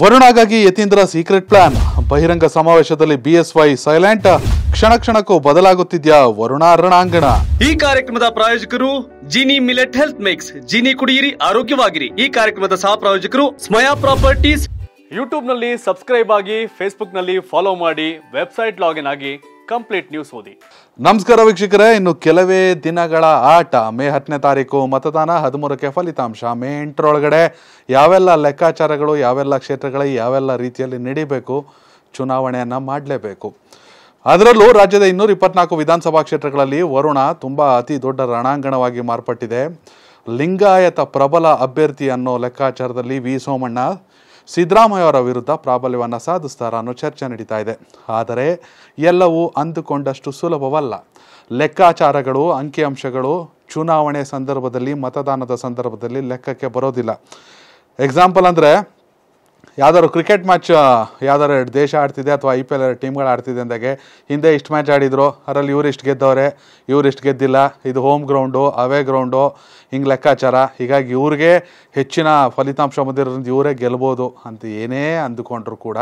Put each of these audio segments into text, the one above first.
ವರುಣಾಗಾಗಿ Yathindra secret plan ಬಹಿರಂಗ ಸಮಾವೇಶದಲ್ಲಿ BSY silent ಕ್ಷಣ ಕ್ಷಣಕ್ಕೂ ಬದಲಾಗುತ್ತಿದ್ಯಾ ವರುಣ ರಣಾಂಗಣ ಈ ಕಾರ್ಯಕ್ರಮದ ಪ್ರಾಯೋಜಕರು Jini millet health mix Jini ಕುಡಿಯಿರಿ ಆರೋಗ್ಯವಾಗಿರಿ ಈ ಕಾರ್ಯಕ್ರಮದ ಸಹ ಪ್ರಾಯೋಜಕರು ಸ್ಮಯಾ ಪ್ರಾಪರ್ಟೀಸ್ ನಲ್ಲಿ ಸಬ್ಸ್ಕ್ರೈಬ್ ಆಗಿ ನಲ್ಲಿ ಫಾಲೋ ಮಾಡಿ ವೆಬ್ಸೈಟ್ ಲಾಗಿನ್ ಆಗಿ ಕಂಪ್ಲೀಟ್ ನ್ಯೂಸ್ ಓದಿ ನಮಸ್ಕಾರ ವೀಕ್ಷಕರೇ ಇನ್ನು ಕೆಲವೇ ದಿನಗಳ ಆಟ ಮೇ ಹತ್ತನೇ ತಾರೀಕು ಮತದಾನ ಹದಿಮೂರಕ್ಕೆ ಫಲಿತಾಂಶ ಮೇ ಎಂಟರೊಳಗಡೆ ಯಾವೆಲ್ಲ ಲೆಕ್ಕಾಚಾರಗಳು ಯಾವೆಲ್ಲ ಕ್ಷೇತ್ರಗಳಿಗೆ ಯಾವೆಲ್ಲ ರೀತಿಯಲ್ಲಿ ನಡೀಬೇಕು ಚುನಾವಣೆಯನ್ನು ಮಾಡಲೇಬೇಕು ಅದರಲ್ಲೂ ರಾಜ್ಯದ ಇನ್ನೂರ ಇಪ್ಪತ್ನಾಲ್ಕು ವಿಧಾನಸಭಾ ಕ್ಷೇತ್ರಗಳಲ್ಲಿ ವರುಣ ತುಂಬ ಅತಿ ದೊಡ್ಡ ರಣಾಂಗಣವಾಗಿ ಮಾರ್ಪಟ್ಟಿದೆ ಲಿಂಗಾಯತ ಪ್ರಬಲ ಅಭ್ಯರ್ಥಿ ಅನ್ನೋ ಲೆಕ್ಕಾಚಾರದಲ್ಲಿ ವಿ ಸೋಮಣ್ಣ ಸಿದ್ದರಾಮಯ್ಯ ಅವರ ವಿರುದ್ಧ ಪ್ರಾಬಲ್ಯವನ್ನು ಸಾಧಿಸ್ತಾರ ಅನ್ನೋ ಚರ್ಚೆ ನಡೀತಾ ಇದೆ ಆದರೆ ಎಲ್ಲವೂ ಅಂದುಕೊಂಡಷ್ಟು ಸುಲಭವಲ್ಲ ಲೆಕ್ಕಾಚಾರಗಳು ಅಂಕಿಅಂಶಗಳು ಚುನಾವಣೆ ಸಂದರ್ಭದಲ್ಲಿ ಮತದಾನದ ಸಂದರ್ಭದಲ್ಲಿ ಲೆಕ್ಕಕ್ಕೆ ಬರೋದಿಲ್ಲ ಎಕ್ಸಾಂಪಲ್ ಅಂದರೆ ಯಾವ್ದಾದ್ರು ಕ್ರಿಕೆಟ್ ಮ್ಯಾಚ್ ಯಾವ್ದಾರು ದೇಶ ಆಡ್ತಿದೆ ಅಥವಾ ಐ ಪಿ ಎಲ್ ಟೀಮ್ಗಳು ಆಡ್ತಿದೆ ಅಂದಾಗೆ ಹಿಂದೆ ಇಷ್ಟು ಮ್ಯಾಚ್ ಆಡಿದ್ರು ಅದರಲ್ಲಿ ಇವ್ರು ಇಷ್ಟು ಗೆದ್ದವ್ರೆ ಇವ್ರು ಇಷ್ಟು ಗೆದ್ದಿಲ್ಲ ಇದು ಹೋಮ್ ಗ್ರೌಂಡು ಅವೇ ಗ್ರೌಂಡು ಹಿಂಗೆ ಲೆಕ್ಕಾಚಾರ ಹೀಗಾಗಿ ಇವ್ರಿಗೆ ಹೆಚ್ಚಿನ ಫಲಿತಾಂಶ ಬಂದಿರೋದ್ರಿಂದ ಇವರೇ ಗೆಲ್ಬೋದು ಅಂತ ಏನೇ ಅಂದುಕೊಂಡ್ರು ಕೂಡ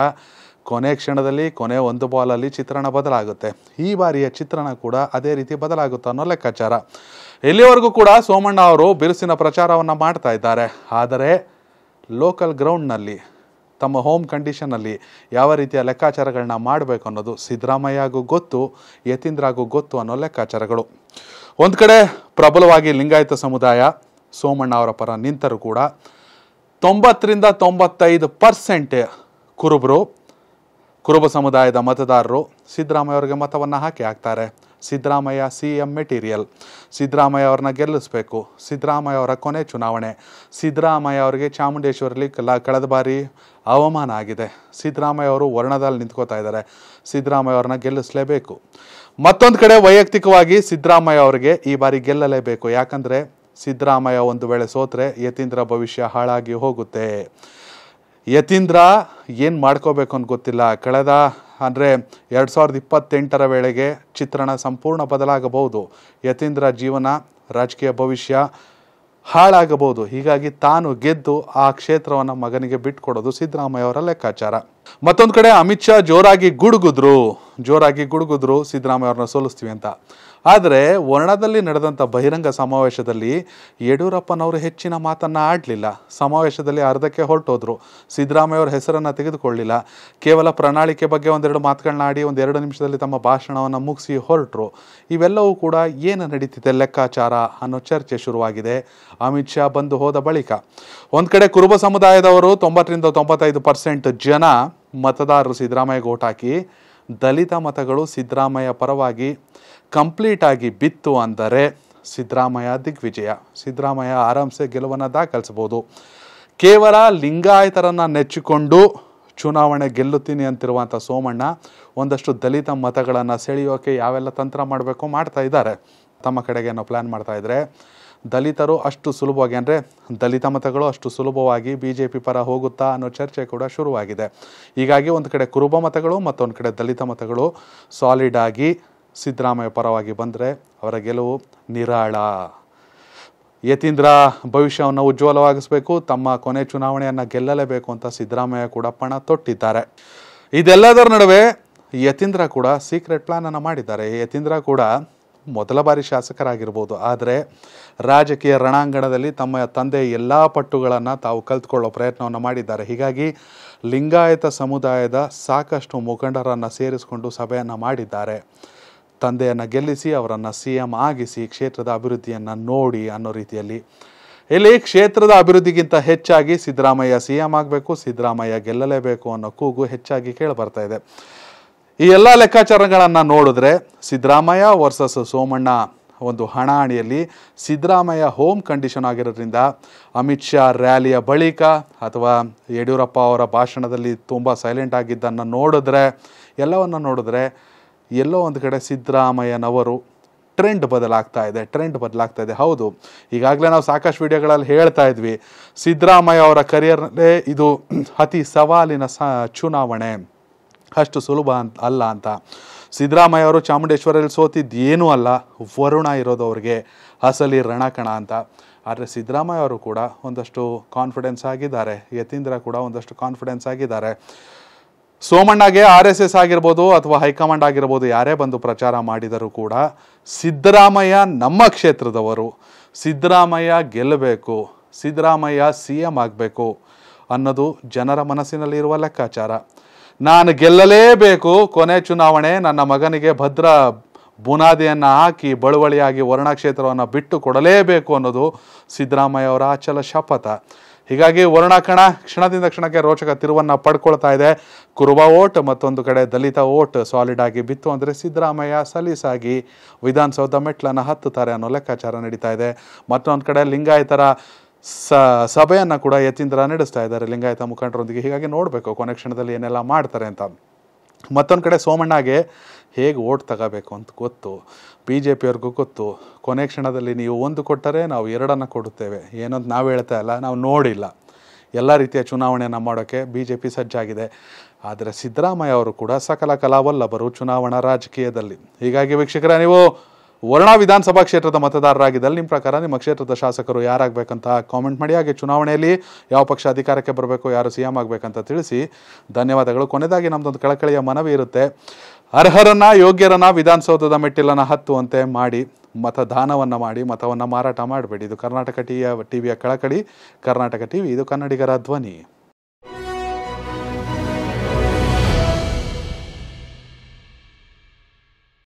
ಕೊನೆ ಕ್ಷಣದಲ್ಲಿ ಕೊನೆ ಒಂದು ಬಾಲಲ್ಲಿ ಚಿತ್ರಣ ಬದಲಾಗುತ್ತೆ ಈ ಬಾರಿಯ ಚಿತ್ರಣ ಕೂಡ ಅದೇ ರೀತಿ ಬದಲಾಗುತ್ತೆ ಅನ್ನೋ ಲೆಕ್ಕಾಚಾರ ಎಲ್ಲಿವರೆಗೂ ಕೂಡ ಸೋಮಣ್ಣ ಅವರು ಬಿರುಸಿನ ಪ್ರಚಾರವನ್ನು ಮಾಡ್ತಾ ಇದ್ದಾರೆ ಆದರೆ ಲೋಕಲ್ ಗ್ರೌಂಡ್ನಲ್ಲಿ ತಮ್ಮ ಹೋಮ್ ಕಂಡೀಷನಲ್ಲಿ ಯಾವ ರೀತಿಯ ಲೆಕ್ಕಾಚಾರಗಳನ್ನ ಮಾಡಬೇಕು ಅನ್ನೋದು ಸಿದ್ದರಾಮಯ್ಯಗೂ ಗೊತ್ತು ಯತೀಂದ್ರಾಗೂ ಗೊತ್ತು ಅನ್ನೋ ಲೆಕ್ಕಾಚಾರಗಳು ಒಂದು ಕಡೆ ಪ್ರಬಲವಾಗಿ ಲಿಂಗಾಯತ ಸಮುದಾಯ ಸೋಮಣ್ಣ ಅವರ ಪರ ನಿಂತರೂ ಕೂಡ ತೊಂಬತ್ತರಿಂದ ತೊಂಬತ್ತೈದು ಪರ್ಸೆಂಟ್ ಕುರುಬರು ಕುರುಬ ಸಮುದಾಯದ ಮತದಾರರು ಸಿದ್ದರಾಮಯ್ಯ ಅವರಿಗೆ ಮತವನ್ನು ಹಾಕಿ ಹಾಕ್ತಾರೆ Siddaramaiah C M material Siddaramaiah ಅವ್ರನ್ನ ಗೆಲ್ಲಿಸಬೇಕು ಸಿದ್ದರಾಮಯ್ಯ ಅವರ ಕೊನೆ ಚುನಾವಣೆ ಸಿದ್ದರಾಮಯ್ಯ ಅವರಿಗೆ ಚಾಮುಂಡೇಶ್ವರಲ್ಲಿ ಕಲ ಕಳೆದ ಬಾರಿ ಅವಮಾನ ಆಗಿದೆ ಸಿದ್ದರಾಮಯ್ಯ ಅವರು ವರ್ಣದಲ್ಲಿ ನಿಂತ್ಕೋತಾ ಇದ್ದಾರೆ ಸಿದ್ದರಾಮಯ್ಯ ಅವ್ರನ್ನ ಗೆಲ್ಲಿಸಲೇಬೇಕು ಮತ್ತೊಂದು ಕಡೆ ವೈಯಕ್ತಿಕವಾಗಿ ಸಿದ್ದರಾಮಯ್ಯ ಅವರಿಗೆ ಈ ಬಾರಿ ಗೆಲ್ಲಲೇಬೇಕು ಯಾಕಂದರೆ ಸಿದ್ದರಾಮಯ್ಯ ಒಂದು ವೇಳೆ ಸೋತ್ರೆ ಯತೀಂದ್ರ ಭವಿಷ್ಯ ಹಾಳಾಗಿ ಹೋಗುತ್ತೆ ಯತೀಂದ್ರ ಏನು ಮಾಡ್ಕೋಬೇಕು ಅಂತ ಗೊತ್ತಿಲ್ಲ ಕಳೆದ ಅಂದರೆ ಎರಡು ಸಾವಿರದ ಇಪ್ಪತ್ತೆಂಟರ ವೇಳೆಗೆ ಚಿತ್ರಣ ಸಂಪೂರ್ಣ ಬದಲಾಗಬಹುದು ಯತೀಂದ್ರ ಜೀವನ ರಾಜಕೀಯ ಭವಿಷ್ಯ ಹಾಳಾಗಬಹುದು ಹೀಗಾಗಿ ತಾನು ಗೆದ್ದು ಆ ಕ್ಷೇತ್ರವನ್ನು ಮಗನಿಗೆ ಬಿಟ್ಟುಕೊಡೋದು ಸಿದ್ದರಾಮಯ್ಯ ಅವರ ಲೆಕ್ಕಾಚಾರ ಮತ್ತೊಂದು ಕಡೆ ಅಮಿತ್ ಶಾ ಜೋರಾಗಿ ಗುಡುಗುದ್ರು ಜೋರಾಗಿ ಗುಡುಗುದ್ರು ಸಿದ್ದರಾಮಯ್ಯ ಅವ್ರನ್ನ ಸೋಲಿಸ್ತೀವಿ ಅಂತ ಆದರೆ ವರ್ಣದಲ್ಲಿ ನಡೆದಂಥ ಬಹಿರಂಗ ಸಮಾವೇಶದಲ್ಲಿ ಯಡಿಯೂರಪ್ಪನವರು ಹೆಚ್ಚಿನ ಮಾತನ್ನು ಆಡಲಿಲ್ಲ ಸಮಾವೇಶದಲ್ಲಿ ಅರ್ಧಕ್ಕೆ ಹೊರಟೋದ್ರು ಸಿದ್ದರಾಮಯ್ಯವ್ರ ಹೆಸರನ್ನು ತೆಗೆದುಕೊಳ್ಳಿಲ್ಲ ಕೇವಲ ಪ್ರಣಾಳಿಕೆ ಬಗ್ಗೆ ಒಂದೆರಡು ಮಾತುಗಳನ್ನ ಆಡಿ ಒಂದೆರಡು ನಿಮಿಷದಲ್ಲಿ ತಮ್ಮ ಭಾಷಣವನ್ನು ಮುಗಿಸಿ ಹೊರಟರು ಇವೆಲ್ಲವೂ ಕೂಡ ಏನು ನಡೀತಿದೆ ಲೆಕ್ಕಾಚಾರ ಅನ್ನೋ ಚರ್ಚೆ ಶುರುವಾಗಿದೆ ಅಮಿತ್ ಶಾ ಬಂದು ಹೋದ ಬಳಿಕ ಒಂದು ಕಡೆ ಕುರುಬ ಸಮುದಾಯದವರು ತೊಂಬತ್ತರಿಂದ ತೊಂಬತ್ತೈದು ಪರ್ಸೆಂಟ್ ಜನ ಮತದಾರರು ಸಿದ್ದರಾಮಯ್ಯಗೆ ಓಟ್ ಹಾಕಿ ದಲಿತ ಮತಗಳು ಸಿದ್ದರಾಮಯ್ಯ ಪರವಾಗಿ ಕಂಪ್ಲೀಟಾಗಿ ಬಿತ್ತು ಅಂದರೆ ಸಿದ್ದರಾಮಯ್ಯ ದಿಗ್ವಿಜಯ ಸಿದ್ದರಾಮಯ್ಯ ಆರಾಮ್ಸೆ ಗೆಲುವನ್ನು ದಾಖಲಿಸ್ಬೋದು ಕೇವಲ ಲಿಂಗಾಯತರನ್ನು ನೆಚ್ಚಿಕೊಂಡು ಚುನಾವಣೆ ಗೆಲ್ಲುತ್ತೀನಿ ಅಂತಿರುವಂಥ ಸೋಮಣ್ಣ ಒಂದಷ್ಟು ದಲಿತ ಮತಗಳನ್ನು ಸೆಳೆಯೋಕೆ ಯಾವೆಲ್ಲ ತಂತ್ರ ಮಾಡಬೇಕು ಮಾಡ್ತಾ ಇದ್ದಾರೆ ತಮ್ಮ ಕಡೆಗೆ ಏನೋ ಪ್ಲ್ಯಾನ್ ಮಾಡ್ತಾ ದಲಿತರು ಅಷ್ಟು ಸುಲಭವಾಗಿ ಅಂದರೆ ದಲಿತ ಮತಗಳು ಅಷ್ಟು ಸುಲಭವಾಗಿ ಬಿ ಜೆ ಪಿ ಪರ ಹೋಗುತ್ತಾ ಅನ್ನೋ ಚರ್ಚೆ ಕೂಡ ಶುರುವಾಗಿದೆ ಹೀಗಾಗಿ ಒಂದು ಕಡೆ ಕುರುಬ ಮತಗಳು ಮತ್ತೊಂದು ಕಡೆ ದಲಿತ ಮತಗಳು ಸಾಲಿಡ್ ಆಗಿ ಸಿದ್ದರಾಮಯ್ಯ ಪರವಾಗಿ ಬಂದರೆ ಅವರ ಗೆಲುವು ನಿರಾಳ ಯತೀಂದ್ರ ಭವಿಷ್ಯವನ್ನು ಉಜ್ವಲವಾಗಿಸಬೇಕು ತಮ್ಮ ಕೊನೆ ಚುನಾವಣೆಯನ್ನು ಗೆಲ್ಲಲೇಬೇಕು ಅಂತ ಸಿದ್ದರಾಮಯ್ಯ ಕೂಡ ಪಣ ತೊಟ್ಟಿದ್ದಾರೆ ಇದೆಲ್ಲದರ ನಡುವೆ ಯತೀಂದ್ರ ಕೂಡ ಸೀಕ್ರೆಟ್ ಪ್ಲಾನನ್ನು ಮಾಡಿದ್ದಾರೆ ಯತೀಂದ್ರ ಕೂಡ ಮೊದಲ ಬಾರಿ ಶಾಸಕರಾಗಿರ್ಬೋದು ಆದರೆ ರಾಜಕೀಯ ರಣಾಂಗಣದಲ್ಲಿ ತಮ್ಮ ತಂದೆ ಎಲ್ಲ ಪಟ್ಟುಗಳನ್ನು ತಾವು ಕಲ್ತ್ಕೊಳ್ಳೋ ಪ್ರಯತ್ನವನ್ನು ಮಾಡಿದ್ದಾರೆ ಹೀಗಾಗಿ ಲಿಂಗಾಯತ ಸಮುದಾಯದ ಸಾಕಷ್ಟು ಮುಖಂಡರನ್ನು ಸೇರಿಸಿಕೊಂಡು ಸಭೆಯನ್ನು ಮಾಡಿದ್ದಾರೆ ತಂದೆಯನ್ನು ಗೆಲ್ಲಿಸಿ ಅವರನ್ನು ಸಿ ಆಗಿಸಿ ಕ್ಷೇತ್ರದ ಅಭಿವೃದ್ಧಿಯನ್ನು ನೋಡಿ ಅನ್ನೋ ರೀತಿಯಲ್ಲಿ ಇಲ್ಲಿ ಕ್ಷೇತ್ರದ ಅಭಿವೃದ್ಧಿಗಿಂತ ಹೆಚ್ಚಾಗಿ ಸಿದ್ದರಾಮಯ್ಯ ಸಿ ಆಗಬೇಕು ಸಿದ್ದರಾಮಯ್ಯ ಗೆಲ್ಲಲೇಬೇಕು ಅನ್ನೋ ಕೂಗು ಹೆಚ್ಚಾಗಿ ಕೇಳಿಬರ್ತಾ ಇದೆ ಈ ಎಲ್ಲ ಲೆಕ್ಕಾಚಾರಗಳನ್ನು ನೋಡಿದ್ರೆ ಸಿದ್ದರಾಮಯ್ಯ ವರ್ಸಸ್ ಸೋಮಣ್ಣ ಒಂದು ಹಣಾಹಣಿಯಲ್ಲಿ ಸಿದ್ದರಾಮಯ್ಯ ಹೋಮ್ ಕಂಡೀಷನ್ ಆಗಿರೋದ್ರಿಂದ ಅಮಿತ್ ಶಾ ರ್ಯಾಲಿಯ ಬಳಿಕ ಅಥವಾ ಯಡಿಯೂರಪ್ಪ ಅವರ ಭಾಷಣದಲ್ಲಿ ತುಂಬ ಸೈಲೆಂಟ್ ಆಗಿದ್ದನ್ನು ನೋಡಿದ್ರೆ ಎಲ್ಲವನ್ನು ನೋಡಿದ್ರೆ ಎಲ್ಲೋ ಒಂದು ಕಡೆ ಸಿದ್ದರಾಮಯ್ಯನವರು ಟ್ರೆಂಡ್ ಬದಲಾಗ್ತಾ ಇದೆ ಟ್ರೆಂಡ್ ಬದಲಾಗ್ತಾ ಇದೆ ಹೌದು ಈಗಾಗಲೇ ನಾವು ಸಾಕಷ್ಟು ವಿಡಿಯೋಗಳಲ್ಲಿ ಹೇಳ್ತಾ ಇದ್ವಿ ಸಿದ್ದರಾಮಯ್ಯ ಅವರ ಕರಿಯರ್ನಲ್ಲೇ ಇದು ಅತಿ ಸವಾಲಿನ ಚುನಾವಣೆ ಅಷ್ಟು ಸುಲಭ ಅಂತ ಅಲ್ಲ ಅಂತ ಸಿದ್ದರಾಮಯ್ಯ ಅವರು ಚಾಮುಂಡೇಶ್ವರಲ್ಲಿ ಸೋತಿದ್ದು ಏನೂ ಅಲ್ಲ ವರುಣ ಇರೋದು ಅವ್ರಿಗೆ ಅಸಲಿ ರಣಕಣ ಅಂತ ಆದರೆ ಸಿದ್ದರಾಮಯ್ಯ ಅವರು ಕೂಡ ಒಂದಷ್ಟು ಕಾನ್ಫಿಡೆನ್ಸ್ ಆಗಿದ್ದಾರೆ ಯತೀಂದ್ರ ಕೂಡ ಒಂದಷ್ಟು ಕಾನ್ಫಿಡೆನ್ಸ್ ಆಗಿದ್ದಾರೆ ಸೋಮಣ್ಣಗೆ ಆರ್ ಎಸ್ ಎಸ್ ಆಗಿರ್ಬೋದು ಅಥವಾ ಹೈಕಮಾಂಡ್ ಆಗಿರ್ಬೋದು ಯಾರೇ ಬಂದು ಪ್ರಚಾರ ಮಾಡಿದರೂ ಕೂಡ ಸಿದ್ದರಾಮಯ್ಯ ನಮ್ಮ ಕ್ಷೇತ್ರದವರು ಸಿದ್ದರಾಮಯ್ಯ ಗೆಲ್ಲಬೇಕು ಸಿದ್ದರಾಮಯ್ಯ ಸಿ ಎಂ ಆಗಬೇಕು ಅನ್ನೋದು ಜನರ ಮನಸ್ಸಿನಲ್ಲಿರುವ ಲೆಕ್ಕಾಚಾರ ನಾನು ಗೆಲ್ಲಲೇಬೇಕು ಕೊನೆ ಚುನಾವಣೆ ನನ್ನ ಮಗನಿಗೆ ಭದ್ರ ಬುನಾದಿಯನ್ನು ಹಾಕಿ ಬಳುವಳಿಯಾಗಿ ವರ್ಣ ಕ್ಷೇತ್ರವನ್ನು ಬಿಟ್ಟು ಕೊಡಲೇಬೇಕು ಅನ್ನೋದು ಸಿದ್ದರಾಮಯ್ಯ ಅವರ ಅಚಲ ಶಪಥ ಹೀಗಾಗಿ ವರ್ಣ ಕಣ ಕ್ಷಣದಿಂದ ಕ್ಷಣಕ್ಕೆ ರೋಚಕ ತಿರುವನ್ನು ಪಡ್ಕೊಳ್ತಾ ಇದೆ ಕುರುಬ ಓಟ್ ಮತ್ತೊಂದು ಕಡೆ ದಲಿತ ಓಟ್ ಸಾಲಿಡ್ ಆಗಿ ಬಿತ್ತು ಅಂದರೆ ಸಿದ್ದರಾಮಯ್ಯ ಸಲೀಸಾಗಿ ವಿಧಾನಸೌಧ ಮೆಟ್ಲನ್ನು ಹತ್ತುತ್ತಾರೆ ಅನ್ನೋ ಲೆಕ್ಕಾಚಾರ ನಡೀತಾ ಇದೆ ಮತ್ತೊಂದು ಕಡೆ ಲಿಂಗಾಯತರ ಸ ಸಭೆಯನ್ನು ಕೂಡ ಯತೀಂದ್ರ ನಡೆಸ್ತಾ ಇದ್ದಾರೆ ಲಿಂಗಾಯತ ಮುಖಂಡರೊಂದಿಗೆ ಹೀಗಾಗಿ ನೋಡಬೇಕು ಕೊನೆ ಕ್ಷಣದಲ್ಲಿ ಏನೆಲ್ಲ ಮಾಡ್ತಾರೆ ಅಂತ ಮತ್ತೊಂದು ಕಡೆ ಸೋಮಣ್ಣಗೆ ಹೇಗೆ ಓಟ್ ತಗೋಬೇಕು ಅಂತ ಗೊತ್ತು ಬಿ ಜೆ ಪಿಯವ್ರಿಗೂ ಗೊತ್ತು ಕೊನೆ ಕ್ಷಣದಲ್ಲಿ ನೀವು ಒಂದು ಕೊಟ್ಟರೆ ನಾವು ಎರಡನ್ನು ಕೊಡುತ್ತೇವೆ ಏನಂತ ನಾವು ಹೇಳ್ತಾ ಇಲ್ಲ ನಾವು ನೋಡಿಲ್ಲ ಎಲ್ಲ ರೀತಿಯ ಚುನಾವಣೆಯನ್ನು ಮಾಡೋಕ್ಕೆ ಬಿ ಜೆ ಪಿ ಸಜ್ಜಾಗಿದೆ ಆದರೆ ಸಿದ್ದರಾಮಯ್ಯ ಅವರು ಕೂಡ ಸಕಲ ಕಲಾವಲ್ಲಭರು ಚುನಾವಣಾ ರಾಜಕೀಯದಲ್ಲಿ ಹೀಗಾಗಿ ವೀಕ್ಷಕರ ನೀವು ವರ್ಣ ವಿಧಾನಸಭಾ ಕ್ಷೇತ್ರದ ಮತದಾರರಾಗಿದ್ದಲ್ಲಿ ನಿಮ್ಮ ಪ್ರಕಾರ ನಿಮ್ಮ ಕ್ಷೇತ್ರದ ಶಾಸಕರು ಯಾರಾಗಬೇಕಂತ ಕಾಮೆಂಟ್ ಮಾಡಿ ಹಾಗೆ ಚುನಾವಣೆಯಲ್ಲಿ ಯಾವ ಪಕ್ಷ ಅಧಿಕಾರಕ್ಕೆ ಬರಬೇಕು ಯಾರು ಸಿ ಎಂ ಆಗಬೇಕಂತ ತಿಳಿಸಿ ಧನ್ಯವಾದಗಳು ಕೊನೆದಾಗಿ ನಮ್ಮದೊಂದು ಕಳಕಳಿಯ ಮನವಿ ಇರುತ್ತೆ ಅರ್ಹರನ್ನ ಯೋಗ್ಯರನ್ನ ವಿಧಾನಸೌಧದ ಮೆಟ್ಟಿಲನ್ನು ಹತ್ತುವಂತೆ ಮಾಡಿ ಮತದಾನವನ್ನು ಮಾಡಿ ಮತವನ್ನು ಮಾರಾಟ ಮಾಡಬೇಡಿ ಇದು ಕರ್ನಾಟಕ ಟಿಯ ಟಿವಿಯ ಕಳಕಳಿ ಕರ್ನಾಟಕ ಟಿವಿ ಇದು ಕನ್ನಡಿಗರ ಧ್ವನಿ